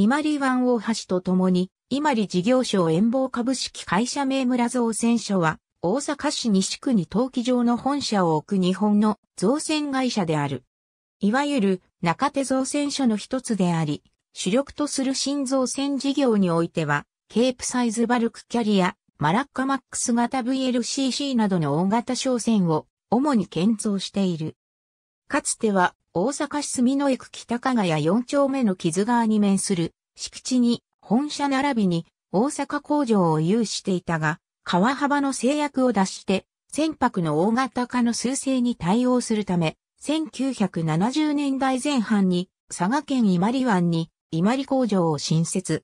伊万里湾大橋とともに、伊万里事業所遠望株式会社名村造船所は、大阪市西区に陶器場の本社を置く日本の造船会社である。いわゆる中手造船所の一つであり、主力とする新造船事業においては、ケープサイズバルクキャリア、マラッカマックス型 VLCC などの大型商船を主に建造している。かつては大阪市住野駅北加賀谷4丁目の木津川に面する敷地に本社並びに大阪工場を有していたが、川幅の制約を脱して船舶の大型化の趨勢に対応するため、1970年代前半に佐賀県伊万里湾に伊万里工場を新設。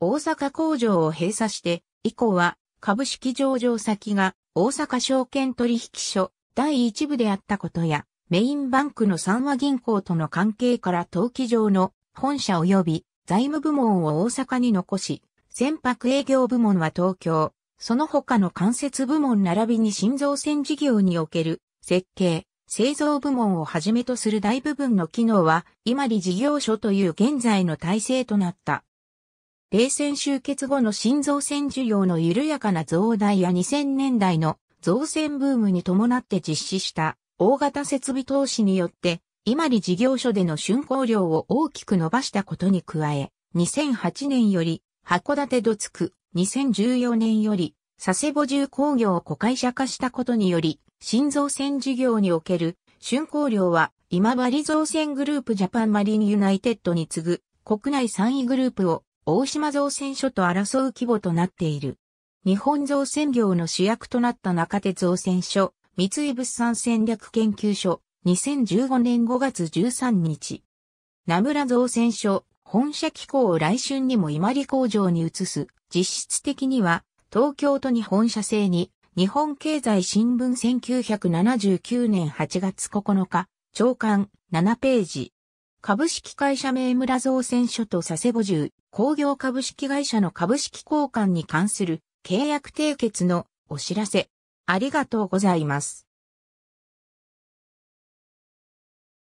大阪工場を閉鎖して以降は株式上場先が大阪証券取引所第一部であったことや、メインバンクの三和銀行との関係から登記上の本社及び財務部門を大阪に残し、船舶営業部門は東京、その他の間接部門並びに新造船事業における設計、製造部門をはじめとする大部分の機能は今里事業所という現在の体制となった。冷戦終結後の新造船需要の緩やかな増大や2000年代の造船ブームに伴って実施した大型設備投資によって、今里事業所での竣工量を大きく伸ばしたことに加え、2008年より、函館土津区、2014年より、佐世保重工業を子会社化したことにより、新造船事業における竣工量は、今治造船グループジャパンマリンユナイテッドに次ぐ国内3位グループを大島造船所と争う規模となっている。日本造船業の主役となった中手造船所、三井物産戦略研究所、2015年5月13日。名村造船所、本社機構を来春にも今里工場に移す。実質的には、東京都に本社制に、日本経済新聞1979年8月9日、長官7ページ。株式会社名村造船所と佐世保住工業株式会社の株式交換に関する契約締結のお知らせ。ありがとうございます。